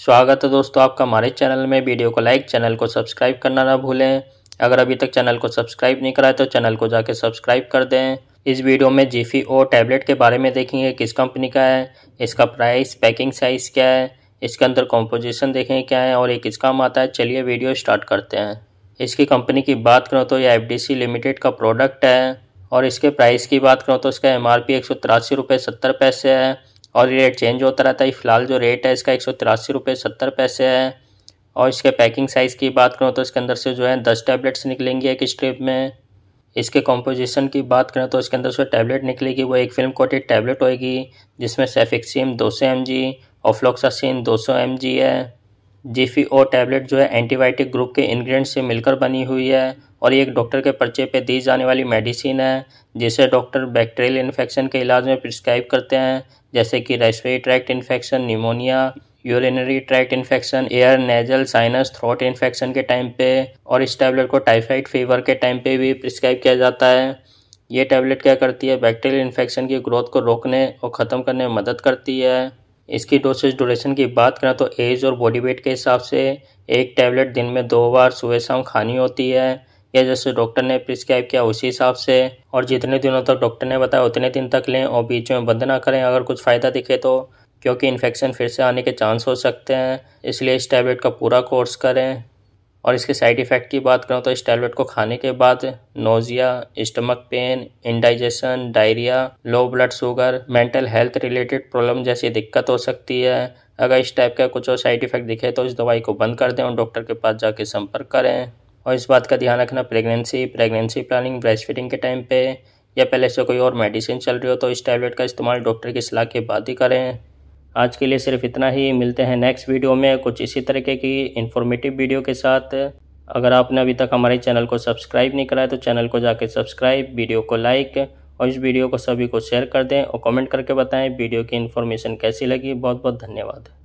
स्वागत है दोस्तों आपका हमारे चैनल में वीडियो को लाइक चैनल को सब्सक्राइब करना ना भूलें अगर अभी तक चैनल को सब्सक्राइब नहीं कराए तो चैनल को जाके सब्सक्राइब कर दें इस वीडियो में जीफी ओ टैबलेट के बारे में देखेंगे किस कंपनी का है इसका प्राइस पैकिंग साइज़ क्या है इसके अंदर कॉम्पोजिशन देखें क्या है और ये किस काम आता है चलिए वीडियो स्टार्ट करते हैं इसकी कंपनी की बात करूँ तो यह एफ लिमिटेड का प्रोडक्ट है और इसके प्राइस की बात करूँ तो इसका एम आर पी है और ये रेट चेंज होता रहता है फिलहाल जो रेट है इसका एक सौ तिरासी रुपये सत्तर पैसे है और इसके पैकिंग साइज़ की बात करूँ तो इसके अंदर से जो है दस टैबलेट्स निकलेंगी एक स्ट्रिप में इसके कॉम्पोजिशन की बात करें तो इसके अंदर से टैबलेट निकलेगी वो एक फिल्म कोटेड टैबलेट होएगी जिसमें सेफिक्सिम दो सौ एम जी और फ्लोक्सासिन दो सौ एम जी है जी फी ओ टैबलेट जो है एंटीबायोटिक ग्रुप के इन्ग्रीडियंट से मिलकर बनी हुई है और ये एक डॉक्टर के पर्चे पे दी जाने वाली मेडिसिन है जिसे डॉक्टर बैक्टीरियल इन्फेक्शन के इलाज में प्रिस्क्राइब करते हैं जैसे कि respiratory tract infection pneumonia urinary tract infection air nasal sinus throat infection के टाइम पे और इस टैबलेट को टाइफाइड फीवर के टाइम पे भी प्रिस्क्राइब किया जाता है ये टैबलेट क्या करती है बैक्टीरियल इन्फेक्शन की ग्रोथ को रोकने और ख़त्म करने में मदद करती है इसकी डोसेज ड्यूरेशन की बात करें तो एज और बॉडी वेट के हिसाब से एक टैबलेट दिन में दो बार सुबह शाम खानी होती है या जैसे डॉक्टर ने प्रिस्क्राइब किया उसी हिसाब से और जितने दिनों तक डॉक्टर ने बताया उतने दिन तक लें और बीच में बंद ना करें अगर कुछ फ़ायदा दिखे तो क्योंकि इन्फेक्शन फिर से आने के चांस हो सकते हैं इसलिए इस टैबलेट का पूरा कोर्स करें और इसके साइड इफ़ेक्ट की बात करूँ तो इस टैबलेट को खाने के बाद nausea stomach pain indigestion diarrhoea low blood sugar mental health related problem जैसी दिक्कत हो सकती है अगर इस टाइप का कुछ और साइड इफ़ेक्ट दिखे तो इस दवाई को बंद कर दें और डॉक्टर के पास जाके संपर्क करें और इस बात का ध्यान रखना pregnancy pregnancy planning breast feeding के टाइम पे या पहले से कोई और मेडिसिन चल रही हो तो इस टैबलेट का इस्तेमाल डॉक्टर की सलाह के बाद ही करें आज के लिए सिर्फ इतना ही मिलते हैं नेक्स्ट वीडियो में कुछ इसी तरीके की इन्फॉर्मेटिव वीडियो के साथ अगर आपने अभी तक हमारे चैनल को सब्सक्राइब नहीं कराया तो चैनल को जाकर सब्सक्राइब वीडियो को लाइक और इस वीडियो को सभी को शेयर कर दें और कमेंट करके बताएं वीडियो की इन्फॉर्मेशन कैसी लगी बहुत बहुत धन्यवाद